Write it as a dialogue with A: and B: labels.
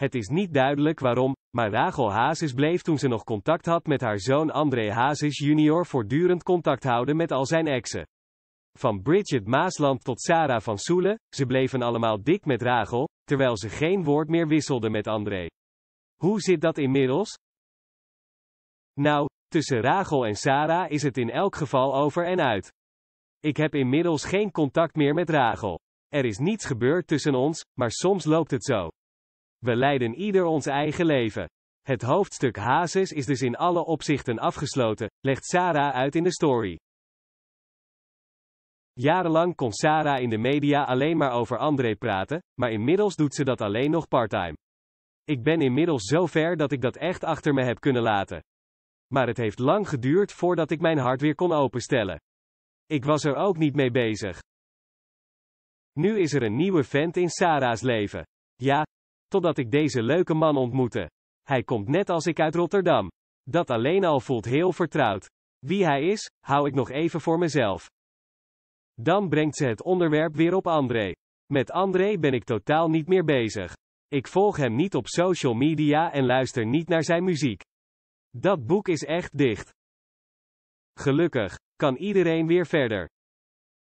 A: Het is niet duidelijk waarom, maar Rachel Hazes bleef toen ze nog contact had met haar zoon André Hazes jr. voortdurend contact houden met al zijn exen. Van Bridget Maasland tot Sarah van Soelen, ze bleven allemaal dik met Rachel, terwijl ze geen woord meer wisselden met André. Hoe zit dat inmiddels? Nou, tussen Rachel en Sarah is het in elk geval over en uit. Ik heb inmiddels geen contact meer met Rachel. Er is niets gebeurd tussen ons, maar soms loopt het zo. We leiden ieder ons eigen leven. Het hoofdstuk Hazes is dus in alle opzichten afgesloten, legt Sarah uit in de story. Jarenlang kon Sarah in de media alleen maar over André praten, maar inmiddels doet ze dat alleen nog parttime. Ik ben inmiddels zo ver dat ik dat echt achter me heb kunnen laten. Maar het heeft lang geduurd voordat ik mijn hart weer kon openstellen. Ik was er ook niet mee bezig. Nu is er een nieuwe vent in Sarah's leven. Ja, totdat ik deze leuke man ontmoette. Hij komt net als ik uit Rotterdam. Dat alleen al voelt heel vertrouwd. Wie hij is, hou ik nog even voor mezelf. Dan brengt ze het onderwerp weer op André. Met André ben ik totaal niet meer bezig. Ik volg hem niet op social media en luister niet naar zijn muziek. Dat boek is echt dicht. Gelukkig kan iedereen weer verder.